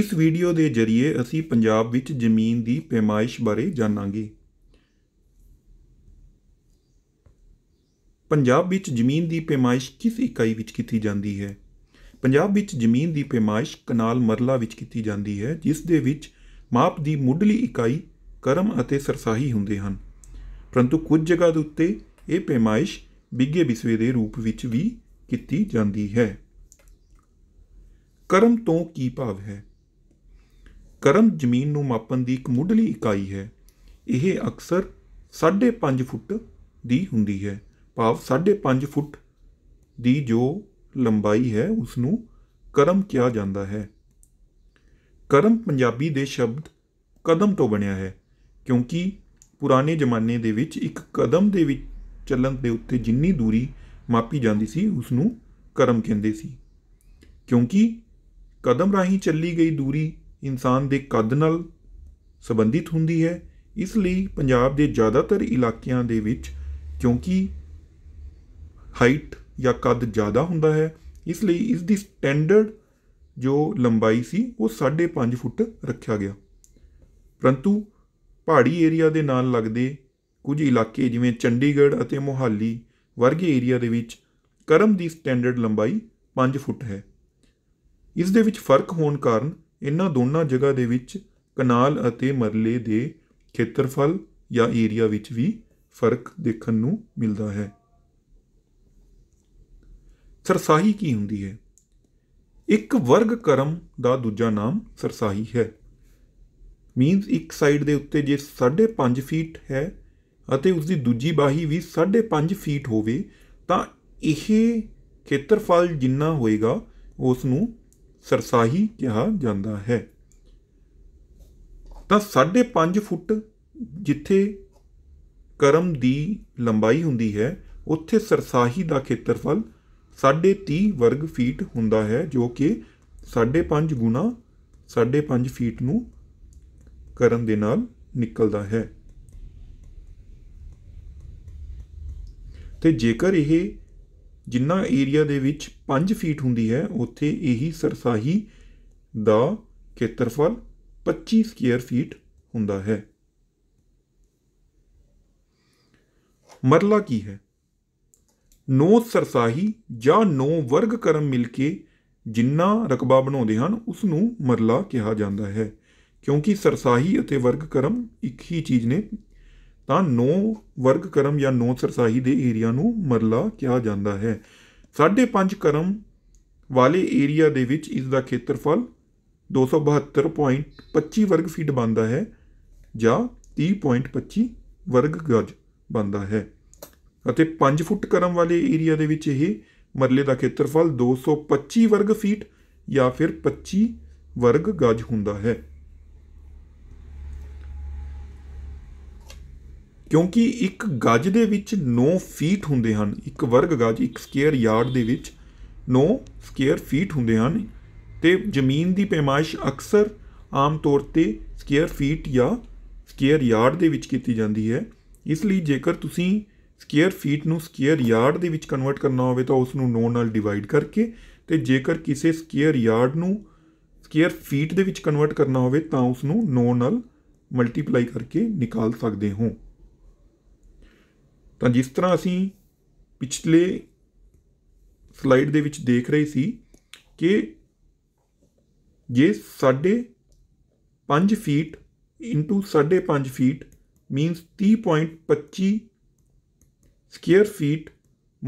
ਇਸ ਵੀਡੀਓ ਦੇ ਜ਼ਰੀਏ ਅਸੀਂ ਪੰਜਾਬ ਵਿੱਚ ਜ਼ਮੀਨ ਦੀ ਪੈਮਾਇਸ਼ ਬਾਰੇ ਜਾਣਾਂਗੇ ਪੰਜਾਬ ਵਿੱਚ ਜ਼ਮੀਨ ਦੀ ਪੈਮਾਇਸ਼ ਕਿਸ ਇਕਾਈ ਵਿੱਚ ਕੀਤੀ ਜਾਂਦੀ ਹੈ ਪੰਜਾਬ ਵਿੱਚ ਜ਼ਮੀਨ ਦੀ ਪੈਮਾਇਸ਼ ਕਨਾਲ ਮਰਲਾ ਵਿੱਚ ਕੀਤੀ ਜਾਂਦੀ ਹੈ ਜਿਸ ਦੇ ਵਿੱਚ ਮਾਪ ਦੀ ਮੁੱਢਲੀ ਇਕਾਈ ਕਰਮ ਅਤੇ ਸਰਸਾਹੀ ਹੁੰਦੇ ਹਨ ਪਰੰਤੂ ਕੁਝ ਜਗ੍ਹਾ ਦੇ ਉੱਤੇ ਇਹ ਪੈਮਾਇਸ਼ ਬਿੱਗੇ ਬਿਸਵੇ ਦੇ ਰੂਪ ਵਿੱਚ ਵੀ ਕੀਤੀ ਜਾਂਦੀ ਹੈ ਕਰਮ ਤੋਂ ਕੀ ਭਾਵ ਹੈ ਕਰਮ ਜ਼ਮੀਨ ਨੂੰ ਮਾਪਣ ਦੀ ਇੱਕ ਮੁੱਢਲੀ ਇਕਾਈ ਹੈ ਇਹ ਅਕਸਰ 5.5 ਫੁੱਟ ਦੀ ਹੁੰਦੀ ਹੈ ਭਾਵ 5.5 ਫੁੱਟ ਦੀ ਜੋ ਲੰਬਾਈ ਹੈ ਉਸ ਨੂੰ ਕਰਮ ਕਿਹਾ ਜਾਂਦਾ ਹੈ ਕਰਮ ਪੰਜਾਬੀ ਦੇ ਸ਼ਬਦ ਕਦਮ ਤੋਂ ਬਣਿਆ ਹੈ ਕਿਉਂਕਿ ਪੁਰਾਣੇ ਜ਼ਮਾਨੇ ਦੇ ਵਿੱਚ ਇੱਕ ਕਦਮ ਦੇ ਵਿੱਚ ਚੱਲਣ ਦੇ ਉੱਤੇ ਜਿੰਨੀ ਦੂਰੀ ਮਾਪੀ ਜਾਂਦੀ ਸੀ ਉਸ ਨੂੰ ਕਰਮ ਕਹਿੰਦੇ ਸੀ ਕਿਉਂਕਿ ਕਦਮ ਰਾਹੀਂ ਚੱਲੀ ਗਈ ਦੂਰੀ ਇਨਸਾਨ ਦੇ ਕੱਦ ਨਾਲ ਸੰਬੰਧਿਤ ਹੁੰਦੀ ਹੈ ਇਸ ਲਈ ਪੰਜਾਬ ਦੇ ਜ਼ਿਆਦਾਤਰ ਇਲਾਕਿਆਂ ਦੇ ਵਿੱਚ ਕਿਉਂਕਿ ਹਾਈਟ ਜਾਂ ਕੱਦ ਜ਼ਿਆਦਾ ਹੁੰਦਾ ਹੈ ਇਸ ਲਈ ਇਸ ਦੀ ਸਟੈਂਡਰਡ ਜੋ ਲੰਬਾਈ ਸੀ ਉਹ 5.5 ਫੁੱਟ ਰੱਖਿਆ ਗਿਆ ਪਰੰਤੂ ਪਹਾੜੀ ਏਰੀਆ ਦੇ ਨਾਲ ਲੱਗਦੇ ਕੁਝ ਇਲਾਕੇ ਜਿਵੇਂ ਚੰਡੀਗੜ੍ਹ ਅਤੇ ਮੋਹਾਲੀ ਵਰਗੇ ਏਰੀਆ ਦੇ ਵਿੱਚ ਕਰਮ ਦੀ ਸਟੈਂਡਰਡ ਲੰਬਾਈ 5 ਫੁੱਟ ਹੈ ਇਸ ਦੇ ਵਿੱਚ ਫਰਕ ਹੋਣ ਕਾਰਨ ਇਹਨਾਂ ਦੋਨਾਂ ਜਗ੍ਹਾ ਦੇ ਵਿੱਚ ਕਨਾਲ ਅਤੇ ਮਰਲੇ ਦੇ ਖੇਤਰਫਲ ਜਾਂ ਏਰੀਆ ਵਿੱਚ ਵੀ ਫਰਕ ਦੇਖਣ ਨੂੰ ਮਿਲਦਾ ਹੈ ਸਰਸਾਹੀ ਕੀ ਹੁੰਦੀ ਹੈ ਇੱਕ ਵਰਗ ਕਰਮ ਦਾ ਦੂਜਾ ਨਾਮ ਸਰਸਾਹੀ ਹੈ ਮੀਨਸ ਇੱਕ ਸਾਈਡ ਦੇ ਉੱਤੇ ਜੇ 5.5 ਫੀਟ ਹੈ ਅਤੇ ਉਸ ਦੀ ਦੂਜੀ ਬਾਹੀ ਵੀ 5.5 ਫੀਟ ਹੋਵੇ ਤਾਂ ਇਹ ਖੇਤਰਫਲ ਜਿੰਨਾ ਹੋਏਗਾ ਉਸ ਨੂੰ ਸਰਸਾਹੀ ਕਿਹਾ ਜਾਂਦਾ ਹੈ ਤਾਂ 5.5 ਫੁੱਟ ਜਿੱਥੇ ਕਰਮ ਦੀ ਲੰਬਾਈ ਹੁੰਦੀ ਹੈ ਉੱਥੇ ਸਰਸਾਹੀ ਦਾ ਖੇਤਰਫਲ 30 ਵਰਗ ਫੀਟ ਹੁੰਦਾ ਹੈ ਜੋ ਕਿ 5.5 ਗੁਣਾ 5.5 ਫੀਟ ਨੂੰ ਕਰਨ ਦੇ ਨਾਲ ਨਿਕਲਦਾ ਹੈ ਤੇ ਜੇਕਰ ਇਹ ਜਿੰਨਾ ਏਰੀਆ ਦੇ ਵਿੱਚ 5 ਫੀਟ ਹੁੰਦੀ ਹੈ ਉੱਥੇ ਇਹੀ ਸਰਸਾਹੀ ਦਾ ਖੇਤਰਫਲ 25 ਸਕੁਅਰ ਫੀਟ ਹੁੰਦਾ ਹੈ ਮਰਲਾ ਕੀ ਹੈ ਨੌ ਸਰਸਾਹੀ ਜਾਂ ਨੌ ਵਰਗ ਕਰਮ ਮਿਲ ਕੇ ਜਿੰਨਾ ਰਕਬਾ ਬਣਾਉਂਦੇ ਹਨ ਉਸ ਨੂੰ ਮਰਲਾ ਕਿਹਾ ਜਾਂਦਾ ਹੈ ਕਿਉਂਕਿ ਸਰਸਾਹੀ ਅਤੇ ਵਰਗ ਕਰਮ ਇੱਕ ਹੀ ਚੀਜ਼ ਨੇ ਤਾਂ ਨੌ ਵਰਗ ਕਰਮ ਜਾਂ ਨੌ ਸਰਸਾਹੀ ਦੇ ਏਰੀਆ ਨੂੰ ਮਰਲਾ ਕਿਹਾ ਜਾਂਦਾ ਹੈ 5.5 ਕਰਮ ਵਾਲੇ ਏਰੀਆ ਦੇ ਵਿੱਚ ਇਸ ਦਾ ਖੇਤਰਫਲ 272.25 ਵਰਗ ਫੀਟ ਬਣਦਾ ਹੈ ਜਾਂ 30.25 ਵਰਗ ਗਜ ਬਣਦਾ ਹੈ ਅਤੇ 5 ਫੁੱਟ ਕਰਮ ਵਾਲੇ ਏਰੀਆ ਦੇ ਵਿੱਚ ਇਹ ਮਰਲੇ ਦਾ ਖੇਤਰਫਲ 225 ਵਰਗ ਫੀਟ ਜਾਂ ਫਿਰ 25 ਵਰਗ ਗਜ ਹੁੰਦਾ ਹੈ ਕਿਉਂਕਿ ਇੱਕ ਗੱਜ ਦੇ ਵਿੱਚ 9 ਫੀਟ ਹੁੰਦੇ ਹਨ ਇੱਕ ਵਰਗ ਗੱਜ ਇੱਕ ਸਕੁਅਰ ਯਾਰਡ ਦੇ ਵਿੱਚ 9 ਸਕੁਅਰ ਫੀਟ ਹੁੰਦੇ ਹਨ ਤੇ ਜ਼ਮੀਨ ਦੀ ਪੈਮਾਇਸ਼ ਅਕਸਰ ਆਮ ਤੌਰ ਤੇ ਸਕੁਅਰ ਫੀਟ ਜਾਂ ਸਕੁਅਰ ਯਾਰਡ ਦੇ ਵਿੱਚ ਕੀਤੀ ਜਾਂਦੀ ਹੈ ਇਸ ਲਈ ਜੇਕਰ ਤੁਸੀਂ ਸਕੁਅਰ ਫੀਟ ਨੂੰ ਸਕੁਅਰ ਯਾਰਡ ਦੇ ਵਿੱਚ ਕਨਵਰਟ ਕਰਨਾ ਹੋਵੇ ਤਾਂ ਉਸ ਨੂੰ 9 ਨਾਲ ਡਿਵਾਈਡ ਕਰਕੇ ਤੇ ਜੇਕਰ ਕਿਸੇ ਸਕੁਅਰ ਯਾਰਡ ਨੂੰ ਸਕੁਅਰ ਫੀਟ ਦੇ ਵਿੱਚ ਕਨਵਰਟ ਕਰਨਾ ਹੋਵੇ ਤਾਂ ਉਸ ਨੂੰ 9 ਨਾਲ ਮਲਟੀਪਲਾਈ ਕਰਕੇ ਨਿਕਾਲ ਸਕਦੇ ਹੋ ਤਾਂ ਜਿਸ ਤਰ੍ਹਾਂ ਅਸੀਂ ਪਿਛਲੇ ਸਲਾਈਡ ਦੇ ਵਿੱਚ ਦੇਖ ਰਹੇ ਸੀ ਕਿ ਜੇ ਸਾਡੇ 5 feet into 5.5 feet minus 30.25 square feet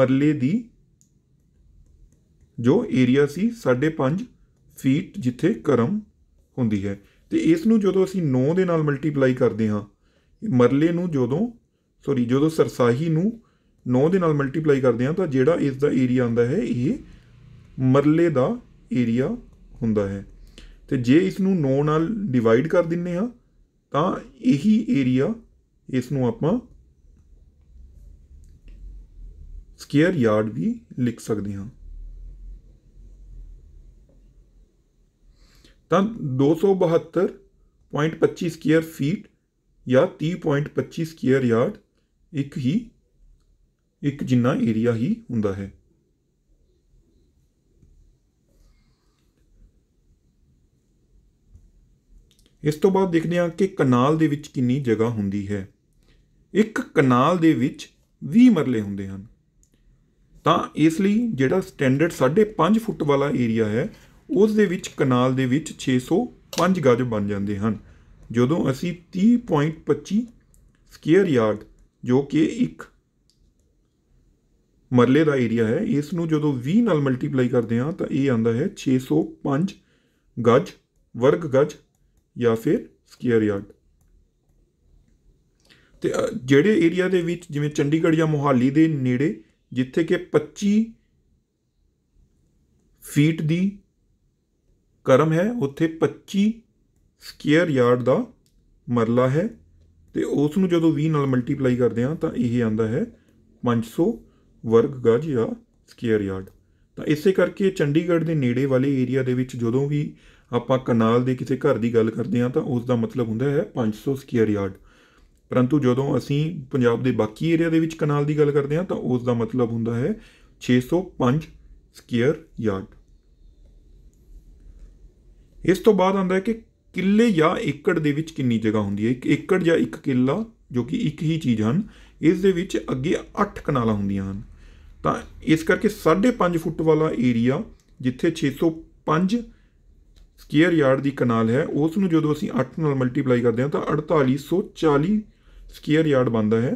ਮਰਲੇ ਦੀ ਜੋ ਏਰੀਆ ਸੀ 5.5 ਫੀਟ ਜਿੱਥੇ ਕਰਮ ਹੁੰਦੀ ਹੈ ਤੇ ਇਸ ਨੂੰ ਜਦੋਂ ਅਸੀਂ 9 ਦੇ ਨਾਲ ਮਲਟੀਪਲਾਈ ਕਰਦੇ ਹਾਂ ਮਰਲੇ ਨੂੰ ਜਦੋਂ ਸੌਰੀ ਜਦੋਂ ਸਰਸਾਹੀ ਨੂੰ 9 ਦੇ ਨਾਲ ਮਲਟੀਪਲਾਈ ਕਰਦੇ ਹਾਂ ਤਾਂ ਜਿਹੜਾ ਇਸ ਦਾ ਏਰੀਆ ਆਉਂਦਾ ਹੈ ਇਹ ਮਰਲੇ ਦਾ ਏਰੀਆ ਹੁੰਦਾ ਹੈ ਤੇ ਜੇ ਇਸ ਨੂੰ 9 ਨਾਲ ਡਿਵਾਈਡ ਕਰ ਦਿੰਨੇ ਆ ਤਾਂ ਇਹੀ ਏਰੀਆ ਇਸ ਨੂੰ ਆਪਾਂ ਸਕੁਅਰ ਯਾਰਡ ਵੀ ਲਿਖ ਸਕਦੇ ਹਾਂ ਤਾਂ 272.25 ਸਕੁਅਰ ਫੀਟ ਜਾਂ 30.25 ਸਕੁਅਰ ਯਾਰਡ ਇੱਕ ਹੀ ਇੱਕ ਜਿੰਨਾ ਏਰੀਆ ਹੀ ਹੁੰਦਾ ਹੈ ਇਸ ਤੋਂ ਬਾਅਦ ਦੇਖਦੇ ਹਾਂ ਕਿ ਕਨਾਲ ਦੇ ਵਿੱਚ ਕਿੰਨੀ ਜਗ੍ਹਾ ਹੁੰਦੀ ਹੈ ਇੱਕ ਕਨਾਲ ਦੇ ਵਿੱਚ 20 ਮਰਲੇ ਹੁੰਦੇ ਹਨ ਤਾਂ ਇਸ ਲਈ ਜਿਹੜਾ ਸਟੈਂਡਰਡ 5.5 ਫੁੱਟ ਵਾਲਾ ਏਰੀਆ ਹੈ ਉਸ ਦੇ ਵਿੱਚ ਕਨਾਲ ਦੇ ਵਿੱਚ 605 ਗਜ ਬਣ ਜਾਂਦੇ ਹਨ ਜਦੋਂ ਅਸੀਂ 30.25 ਸਕੁਅਰ ਯਾਰਡ ਜੋ ਕਿ ਇੱਕ ਮਰਲੇ ਦਾ ਏਰੀਆ ਹੈ ਇਸ ਨੂੰ ਜਦੋਂ 20 ਨਾਲ ਮਲਟੀਪਲਾਈ ਕਰਦੇ ਹਾਂ ਤਾਂ ਇਹ ਆਉਂਦਾ ਹੈ 605 ਗਜ ਵਰਗ ਗਜ ਜਾਂ ਫਿਰ ਸਕੁਅਰ ਯਾਰਡ ਤੇ ਜਿਹੜੇ ਏਰੀਆ ਦੇ ਵਿੱਚ ਜਿਵੇਂ ਚੰਡੀਗੜ੍ਹ ਜਾਂ ਮੋਹਾਲੀ ਦੇ ਨੇੜੇ ਜਿੱਥੇ ਕਿ 25 ਫੀਟ ਦੀ ਕਰਮ ਹੈ ਉੱਥੇ 25 ਸਕੁਅਰ ਯਾਰਡ ਦਾ ਮਰਲਾ ਹੈ ਤੇ ਉਸ ਨੂੰ ਜਦੋਂ 20 ਨਾਲ ਮਲਟੀਪਲਾਈ ਕਰਦੇ ਆ ਤਾਂ ਇਹ ਆਂਦਾ ਹੈ 500 ਵਰਗ ਗਜ ਜਾਂ ਸਕੁਅਰ ਯਾਰਡ ਤਾਂ ਇਸੇ ਕਰਕੇ ਚੰਡੀਗੜ੍ਹ ਦੇ ਨੇੜੇ ਵਾਲੇ ਏਰੀਆ ਦੇ ਵਿੱਚ ਜਦੋਂ ਵੀ ਆਪਾਂ ਕਨਾਲ ਦੇ ਕਿਸੇ ਘਰ ਦੀ ਗੱਲ ਕਰਦੇ ਆ ਤਾਂ ਉਸ ਦਾ ਮਤਲਬ ਹੁੰਦਾ ਹੈ 500 ਸਕੁਅਰ ਯਾਰਡ ਪਰੰਤੂ ਜਦੋਂ ਅਸੀਂ ਪੰਜਾਬ ਦੇ ਬਾਕੀ ਏਰੀਆ ਦੇ ਵਿੱਚ ਕਨਾਲ ਦੀ ਗੱਲ ਕਰਦੇ ਆ ਤਾਂ ਉਸ ਦਾ ਮਤਲਬ ਹੁੰਦਾ ਹੈ 605 ਸਕੁਅਰ ਯਾਰਡ ਇਸ ਤੋਂ ਬਾਅਦ ਆਉਂਦਾ ਹੈ ਕਿ ਕਿੱਲੇ ਜਾਂ ਏਕੜ ਦੇ ਵਿੱਚ ਕਿੰਨੀ ਜਗ੍ਹਾ ਹੁੰਦੀ ਹੈ ਇੱਕ ਏਕੜ ਜਾਂ ਇੱਕ ਕਿੱਲਾ ਜੋ ਕਿ ਇੱਕ ਹੀ ਚੀਜ਼ ਹਨ ਇਸ ਦੇ ਵਿੱਚ ਅੱਗੇ 8 ਕਨਾਲਾਂ ਹੁੰਦੀਆਂ ਹਨ ਤਾਂ ਇਸ ਕਰਕੇ 5.5 ਫੁੱਟ ਵਾਲਾ ਏਰੀਆ ਜਿੱਥੇ 605 ਸਕੁਅਰ ਯਾਰਡ ਦੀ ਕਨਾਲ ਹੈ ਉਸ ਨੂੰ ਜਦੋਂ ਅਸੀਂ 8 ਨਾਲ ਮਲਟੀਪਲਾਈ ਕਰਦੇ ਹਾਂ ਤਾਂ 4840 ਸਕੁਅਰ ਯਾਰਡ ਬਣਦਾ ਹੈ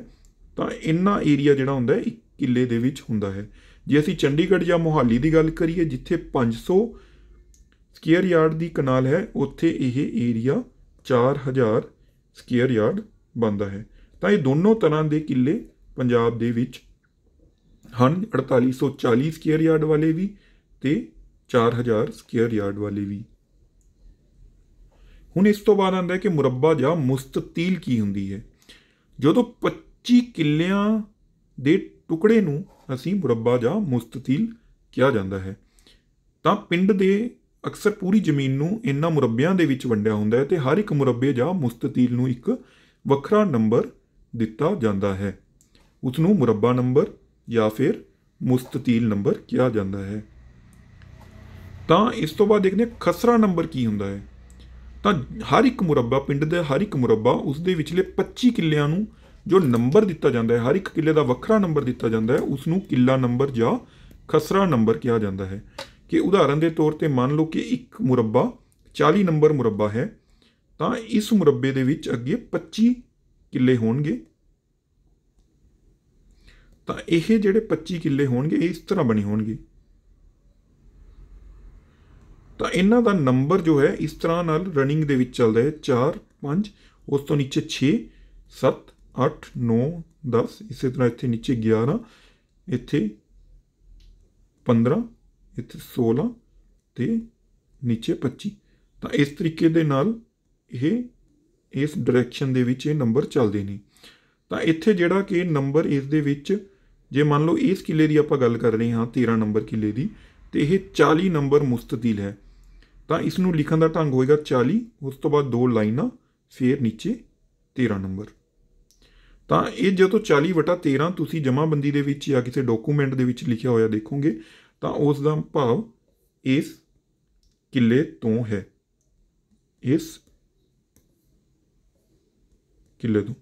ਤਾਂ ਇੰਨਾ ਏਰੀਆ ਜਿਹੜਾ ਹੁੰਦਾ ਹੈ ਇੱਕ ਕਿੱਲੇ ਦੇ ਵਿੱਚ ਹੁੰਦਾ ਹੈ ਜੇ ਅਸੀਂ ਚੰਡੀਗੜ੍ਹ ਜਾਂ ਮੋਹਾਲੀ ਦੀ ਗੱਲ ਕਰੀਏ ਜਿੱਥੇ 500 ਸਕੁਅਰ ਯਾਰਡ ਦੀ ਕਨਾਲ ਹੈ ਉੱਥੇ ਇਹ ਏਰੀਆ 4000 ਸਕੁਅਰ ਯਾਰਡ ਬਣਦਾ ਹੈ ਤਾਂ ਇਹ ਦੋਨੋਂ ਤਰ੍ਹਾਂ ਦੇ ਕਿੱਲੇ ਪੰਜਾਬ ਦੇ ਵਿੱਚ ਹਨ 4840 ਸਕੁਅਰ ਯਾਰਡ ਵਾਲੇ ਵੀ ਤੇ 4000 ਸਕੁਅਰ ਯਾਰਡ ਵਾਲੇ ਵੀ ਹੁਣ ਇਸ ਤੋਂ ਬਾਅਦ ਆਂਦਾ ਹੈ ਕਿ ਮੁਰੱਬਾ ਜਾਂ ਮੁਸਤਤੀਲ ਕੀ ਹੁੰਦੀ ਹੈ ਜਦੋਂ 25 ਕਿੱਲਿਆਂ ਦੇ ਟੁਕੜੇ ਨੂੰ ਅਸੀਂ ਮੁਰੱਬਾ ਜਾਂ ਮੁਸਤਤੀਲ ਕਿਹਾ ਜਾਂਦਾ ਹੈ ਤਾਂ ਪਿੰਡ ਦੇ ਅਕਸਰ ਪੂਰੀ ਜ਼ਮੀਨ ਨੂੰ ਇੰਨਾ ਮੁਰੱਬਿਆਂ ਦੇ ਵਿੱਚ ਵੰਡਿਆ ਹੁੰਦਾ ਹੈ ਤੇ ਹਰ ਇੱਕ ਮੁਰੱਬੇ ਜਾਂ ਮੁਸਤਤੀਲ ਨੂੰ ਇੱਕ ਵੱਖਰਾ ਨੰਬਰ ਦਿੱਤਾ ਜਾਂਦਾ ਹੈ ਉਸ ਨੂੰ ਮੁਰੱਬਾ ਨੰਬਰ ਜਾਂ ਫਿਰ ਮੁਸਤਤੀਲ ਨੰਬਰ ਕਿਹਾ ਜਾਂਦਾ ਹੈ ਤਾਂ ਇਸ ਤੋਂ ਬਾਅਦ ਦੇਖਦੇ ਹਾਂ ਖਸਰਾ ਨੰਬਰ ਕੀ ਹੁੰਦਾ ਹੈ ਤਾਂ ਹਰ ਇੱਕ ਮੁਰੱਬਾ ਪਿੰਡ ਦੇ ਹਰ ਇੱਕ ਮੁਰੱਬਾ ਉਸ ਦੇ ਵਿਚਲੇ 25 ਕਿੱਲਿਆਂ ਨੂੰ ਜੋ ਨੰਬਰ ਦਿੱਤਾ ਜਾਂਦਾ ਹੈ ਹਰ ਇੱਕ ਕਿੱਲੇ ਦਾ ਵੱਖਰਾ ਨੰਬਰ ਦਿੱਤਾ ਜਾਂਦਾ ਹੈ ਉਸ ਨੂੰ ਕਿੱਲਾ ਨੰਬਰ ਜਾਂ ਖਸਰਾ ਨੰਬਰ ਕਿਹਾ ਜਾਂਦਾ ਹੈ ਕਿ ਉਦਾਹਰਨ ਦੇ ਤੌਰ ਤੇ ਮੰਨ ਲਓ ਕਿ ਇੱਕ ਮੁਰੱਬਾ 40 ਨੰਬਰ ਮੁਰੱਬਾ ਹੈ ਤਾਂ ਇਸ ਮੁਰੱਬੇ ਦੇ ਵਿੱਚ ਅੱਗੇ 25 ਕਿੱਲੇ ਹੋਣਗੇ ਤਾਂ ਇਹ ਜਿਹੜੇ 25 ਕਿੱਲੇ ਹੋਣਗੇ ਇਸ ਤਰ੍ਹਾਂ ਬਣੇ ਹੋਣਗੇ ਤਾਂ ਇਹਨਾਂ ਦਾ ਨੰਬਰ ਜੋ ਹੈ ਇਸ ਤਰ੍ਹਾਂ ਨਾਲ ਰਨਿੰਗ ਦੇ ਵਿੱਚ ਚੱਲਦਾ ਹੈ 4 5 ਉਸ ਤੋਂ ਨੀਚੇ 6 7 8 9 10 ਇਸੇ ਤਰ੍ਹਾਂ ਇੱਥੇ ਨੀਚੇ 11 ਇੱਥੇ 15 ਇੱਥੇ 16 ਤੇ ਨੀਚੇ 25 ਤਾਂ ਇਸ ਤਰੀਕੇ ਦੇ ਨਾਲ ਇਹ ਇਸ ਡਾਇਰੈਕਸ਼ਨ ਦੇ ਵਿੱਚ ਇਹ ਨੰਬਰ ਚੱਲਦੇ ਨੇ ਤਾਂ ਇੱਥੇ ਜਿਹੜਾ ਕਿ ਨੰਬਰ ਇਸ ਦੇ ਵਿੱਚ ਜੇ ਮੰਨ ਲਓ ਇਸ ਕਿਲੇ ਦੀ ਆਪਾਂ ਗੱਲ ਕਰ ਰਹੇ ਹਾਂ 13 ਨੰਬਰ ਕਿਲੇ ਦੀ ਤੇ ਇਹ 40 ਨੰਬਰ ਮੁਸਤਦੀਲ ਹੈ ਤਾਂ ਇਸ ਨੂੰ ਲਿਖਣ ਦਾ ਢੰਗ ਹੋਏਗਾ 40 ਉਸ ਤੋਂ ਬਾਅਦ ਦੋ ਲਾਈਨਾਂ ਫੇਰ ਨੀਚੇ 13 ਨੰਬਰ ਤਾਂ ਇਹ ਜਦੋਂ 40 13 ਤੁਸੀਂ ਜਮਾਬੰਦੀ ਦੇ ਵਿੱਚ ਜਾਂ ਕਿਸੇ ਡਾਕੂਮੈਂਟ ਦੇ ਵਿੱਚ ਲਿਖਿਆ ਹੋਇਆ ਦੇਖੋਗੇ ਤਾਂ ਉਸ ਦਾ ਭਾਵ ਇਸ ਕਿਲੇ ਤੋਂ ਹੈ ਇਸ ਕਿਲੇ ਤੋਂ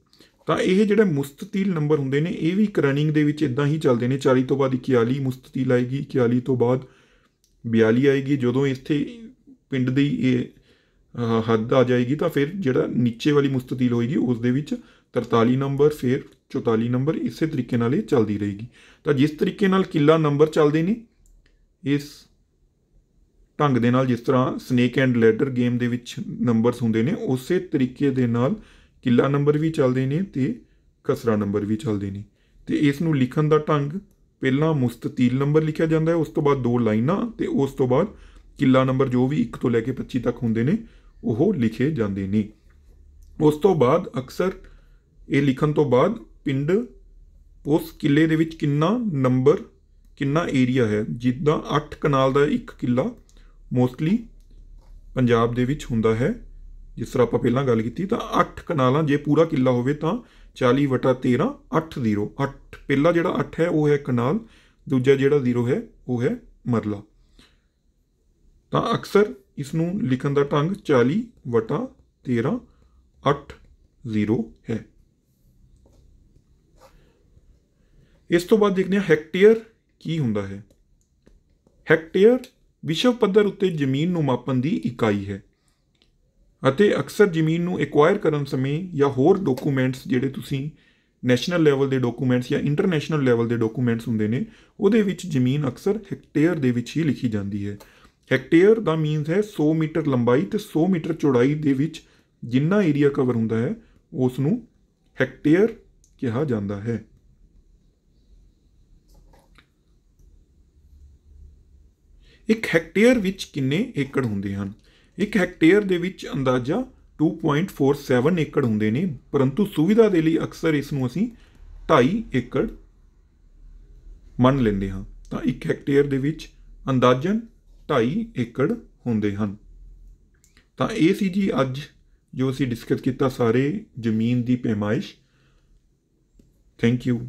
ਤਾਂ ਇਹ ਜਿਹੜੇ ਮੁਸਤਤੀਲ ਨੰਬਰ ਹੁੰਦੇ ਨੇ ਇਹ ਵੀ ਕਰਨਿੰਗ ਦੇ ਵਿੱਚ ਇਦਾਂ ਹੀ ਚੱਲਦੇ ਨੇ 40 ਤੋਂ ਬਾਅਦ 41 ਮੁਸਤਤੀਲ ਆਏਗੀ 41 ਤੋਂ ਬਾਅਦ 42 ਆਏਗੀ ਜਦੋਂ ਇੱਥੇ ਪਿੰਡ ਦੀ ਇਹ ਹੱਦ ਆ ਜਾਏਗੀ ਤਾਂ ਫਿਰ ਜਿਹੜਾ ਨੀਚੇ ਵਾਲੀ ਮੁਸਤਤੀਲ ਹੋਏਗੀ ਉਸ ਦੇ ਵਿੱਚ 43 ਨੰਬਰ ਫਿਰ 44 ਨੰਬਰ ਇਸੇ ਤਰੀਕੇ ਨਾਲ ਇਹ ਚੱਲਦੀ ਰਹੇਗੀ ਤਾਂ ਜਿਸ ਤਰੀਕੇ ਨਾਲ ਕਿਲਾ ਨੰਬਰ ਚੱਲਦੇ ਨੇ ਇਸ ਢੰਗ ਦੇ ਨਾਲ ਜਿਸ ਤਰ੍ਹਾਂ ਸਨੇਕ ਐਂਡ ਲੈਡਰ ਗੇਮ ਦੇ ਵਿੱਚ ਨੰਬਰਸ ਹੁੰਦੇ ਨੇ ਉਸੇ ਤਰੀਕੇ ਦੇ ਨਾਲ ਕਿੱਲਾ ਨੰਬਰ ਵੀ ਚੱਲਦੇ ਨੇ ਤੇ ਖਸਰਾ ਨੰਬਰ ਵੀ ਚੱਲਦੇ ਨੇ ਤੇ ਇਸ ਨੂੰ ਲਿਖਣ ਦਾ ਢੰਗ ਪਹਿਲਾਂ ਮੁਸਤਤੀਲ ਨੰਬਰ ਲਿਖਿਆ ਜਾਂਦਾ ਹੈ ਉਸ ਤੋਂ ਬਾਅਦ ਦੋ ਲਾਈਨਾਂ ਤੇ ਉਸ ਤੋਂ ਬਾਅਦ ਕਿੱਲਾ ਨੰਬਰ ਜੋ ਵੀ 1 ਤੋਂ ਲੈ ਕੇ 25 ਤੱਕ ਹੁੰਦੇ ਨੇ ਉਹ ਲਿਖੇ ਜਾਂਦੇ ਨੇ ਉਸ ਤੋਂ ਬਾਅਦ ਅਕਸਰ ਇਹ ਲਿਖਣ ਤੋਂ ਬਾਅਦ ਪਿੰਡ ਉਸ ਕਿੱਲੇ ਦੇ ਵਿੱਚ ਕਿੰਨਾ ਨੰਬਰ ਕਿੰਨਾ ਏਰੀਆ ਹੈ ਜਿੱਦਾਂ 8 ਕਨਾਲ ਦਾ ਇੱਕ ਕਿੱਲਾ ਮੋਸਟਲੀ ਪੰਜਾਬ ਦੇ ਵਿੱਚ ਹੁੰਦਾ ਹੈ ਜਿਸ ਤਰ੍ਹਾਂ ਆਪਾਂ ਪਹਿਲਾਂ ਗੱਲ ਕੀਤੀ ਤਾਂ 8 ਕਨਾਲਾਂ ਜੇ ਪੂਰਾ ਕਿੱਲਾ ਹੋਵੇ ਤਾਂ 40 ਵਟਾ 13 80 8 ਪਹਿਲਾ ਜਿਹੜਾ 8 ਹੈ ਉਹ ਹੈ ਕਨਾਲ ਦੂਜਾ ਜਿਹੜਾ 0 ਹੈ ਉਹ ਹੈ ਮਰਲਾ ਤਾਂ ਅਕਸਰ ਇਸ ਨੂੰ ਲਿਖਣ ਦਾ ਢੰਗ 40 ਵਟਾ 13 80 ਹੈ ਇਸ ਤੋਂ ਬਾਅਦ ਦੇਖਦੇ ਹਾਂ ਹੈਕਟੇਅਰ ਕੀ ਹੁੰਦਾ ਹੈ ਹੈਕਟੇਅਰ ਵਿਸ਼ਵ ਪੱਧਰ ਉੱਤੇ ਜ਼ਮੀਨ ਨੂੰ ਮਾਪਣ ਦੀ ਇਕਾਈ ਹੈ ਅਤੇ ਅਕਸਰ ਜ਼ਮੀਨ ਨੂੰ ਐਕਵਾਇਰ ਕਰਨ ਸਮੇਂ ਜਾਂ ਹੋਰ ਡਾਕੂਮੈਂਟਸ ਜਿਹੜੇ ਤੁਸੀਂ ਨੈਸ਼ਨਲ ਲੈਵਲ ਦੇ ਡਾਕੂਮੈਂਟਸ ਜਾਂ ਇੰਟਰਨੈਸ਼ਨਲ ਲੈਵਲ ਦੇ ਡਾਕੂਮੈਂਟਸ ਹੁੰਦੇ ਨੇ ਉਹਦੇ ਵਿੱਚ ਜ਼ਮੀਨ ਅਕਸਰ ਹੈਕਟੇਅਰ ਦੇ ਵਿੱਚ ਹੀ ਲਿਖੀ ਜਾਂਦੀ ਹੈ ਹੈਕਟੇਅਰ ਦਾ ਮੀਨਸ ਹੈ 100 ਮੀਟਰ ਲੰਬਾਈ ਤੇ 100 ਮੀਟਰ ਚੌੜਾਈ ਦੇ ਵਿੱਚ ਜਿੰਨਾ ਏਰੀਆ ਕਵਰ ਹੁੰਦਾ ਹੈ ਉਸ ਨੂੰ ਹੈਕਟੇਅਰ ਕਿਹਾ ਜਾਂਦਾ ਹੈ ਇੱਕ ਹੈਕਟੇਅਰ ਵਿੱਚ ਕਿੰਨੇ ਏਕੜ ਹੁੰਦੇ ਹਨ ਇੱਕ ਹੈਕਟੇਅਰ ਦੇ ਵਿੱਚ ਅੰਦਾਜ਼ਾ 2.47 ਏਕੜ ਹੁੰਦੇ ਨੇ ਪਰੰਤੂ ਸੁਵਿਧਾ ਦੇ ਲਈ ਅਕਸਰ ਇਸ ਨੂੰ ਅਸੀਂ 2.5 ਏਕੜ ਮੰਨ ਲੈਂਦੇ ਹਾਂ ਤਾਂ ਇੱਕ ਹੈਕਟੇਅਰ ਦੇ ਵਿੱਚ ਅੰਦਾਜ਼ਨ 2.5 ਏਕੜ ਹੁੰਦੇ ਹਨ ਤਾਂ ਇਹ ਸੀ ਜੀ ਅੱਜ ਜੋ ਅਸੀਂ ਡਿਸਕਸ ਕੀਤਾ ਸਾਰੇ ਜ਼ਮੀਨ ਦੀ ਪੈਮਾਇਸ਼ ਥੈਂਕ ਯੂ